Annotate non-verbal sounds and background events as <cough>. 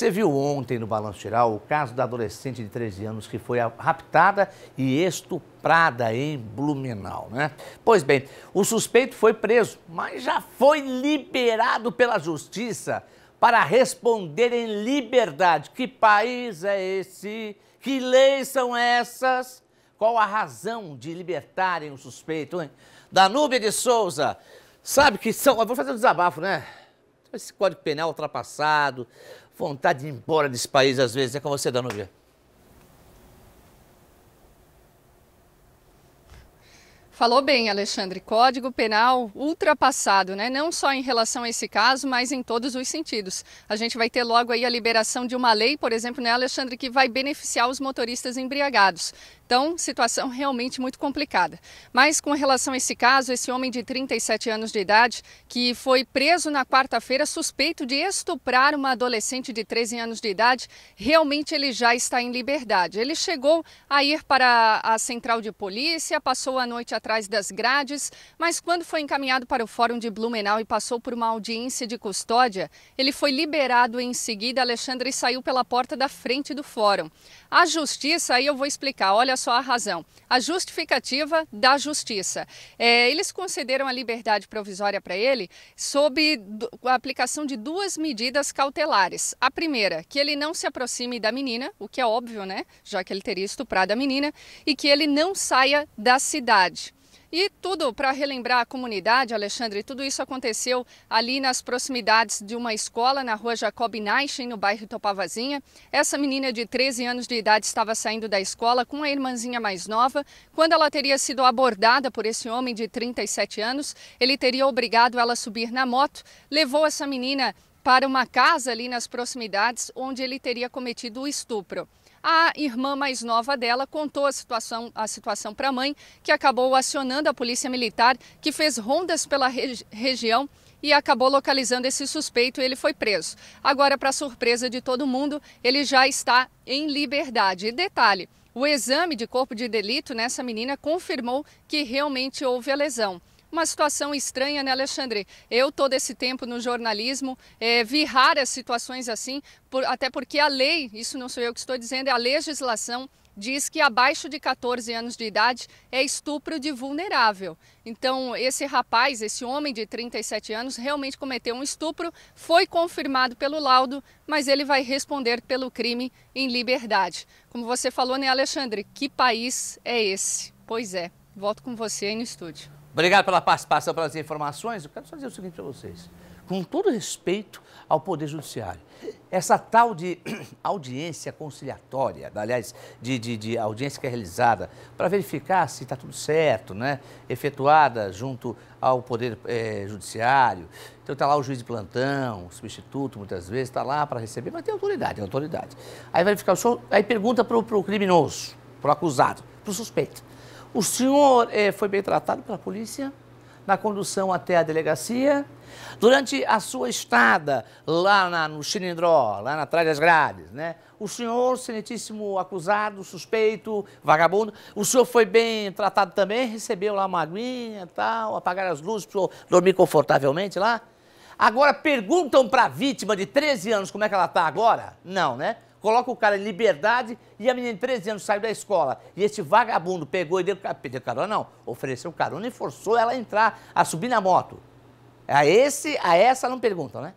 Você viu ontem no Balanço Geral o caso da adolescente de 13 anos que foi raptada e estuprada em Blumenau, né? Pois bem, o suspeito foi preso, mas já foi liberado pela justiça para responder em liberdade. Que país é esse? Que leis são essas? Qual a razão de libertarem o suspeito, hein? Danúbia de Souza, sabe que são... Eu vou fazer um desabafo, né? Esse Código Penal ultrapassado, Vontade de ir embora desse país às vezes, é com você, Danúbia. Falou bem, Alexandre. Código Penal ultrapassado, né? Não só em relação a esse caso, mas em todos os sentidos. A gente vai ter logo aí a liberação de uma lei, por exemplo, né, Alexandre, que vai beneficiar os motoristas embriagados. Então, situação realmente muito complicada. Mas com relação a esse caso, esse homem de 37 anos de idade, que foi preso na quarta-feira suspeito de estuprar uma adolescente de 13 anos de idade, realmente ele já está em liberdade. Ele chegou a ir para a central de polícia, passou a noite atrás das grades, mas quando foi encaminhado para o fórum de Blumenau e passou por uma audiência de custódia, ele foi liberado em seguida. Alexandre saiu pela porta da frente do fórum. A justiça, aí eu vou explicar, olha só a razão, a justificativa da justiça. É, eles concederam a liberdade provisória para ele sob a aplicação de duas medidas cautelares. A primeira, que ele não se aproxime da menina, o que é óbvio, né? Já que ele teria estuprado a menina, e que ele não saia da cidade. E tudo para relembrar a comunidade, Alexandre, tudo isso aconteceu ali nas proximidades de uma escola na rua Jacob Naichen, no bairro Topavazinha. Essa menina de 13 anos de idade estava saindo da escola com a irmãzinha mais nova. Quando ela teria sido abordada por esse homem de 37 anos, ele teria obrigado ela a subir na moto, levou essa menina para uma casa ali nas proximidades onde ele teria cometido o estupro. A irmã mais nova dela contou a situação, a situação para a mãe, que acabou acionando a polícia militar, que fez rondas pela regi região e acabou localizando esse suspeito e ele foi preso. Agora, para surpresa de todo mundo, ele já está em liberdade. E detalhe, o exame de corpo de delito nessa menina confirmou que realmente houve a lesão uma situação estranha, né, Alexandre? Eu, todo esse tempo no jornalismo, é, vi raras situações assim, por, até porque a lei, isso não sou eu que estou dizendo, é a legislação diz que abaixo de 14 anos de idade é estupro de vulnerável. Então, esse rapaz, esse homem de 37 anos, realmente cometeu um estupro, foi confirmado pelo laudo, mas ele vai responder pelo crime em liberdade. Como você falou, né, Alexandre? Que país é esse? Pois é, volto com você aí no estúdio. Obrigado pela participação, pelas informações. Eu quero só dizer o seguinte para vocês. Com todo respeito ao Poder Judiciário, essa tal de <clears throat> audiência conciliatória, aliás, de, de, de audiência que é realizada para verificar se está tudo certo, né? efetuada junto ao Poder é, Judiciário. Então está lá o juiz de plantão, substituto, muitas vezes, está lá para receber, mas tem autoridade, tem autoridade. Aí verificar o senhor, aí pergunta para o criminoso, para o acusado, para o suspeito. O senhor eh, foi bem tratado pela polícia na condução até a delegacia? Durante a sua estada lá na, no Chinindró, lá na Trás das Grades, né? O senhor, excelentíssimo acusado, suspeito, vagabundo, o senhor foi bem tratado também? Recebeu lá uma aguinha tal, apagar as luzes para dormir confortavelmente lá? Agora perguntam para a vítima de 13 anos como é que ela está agora? Não, né? coloca o cara em liberdade e a menina de 13 anos sai da escola. E esse vagabundo pegou e deu, deu carona, não, ofereceu carona e forçou ela a entrar, a subir na moto. É a, esse, a essa não perguntam, né?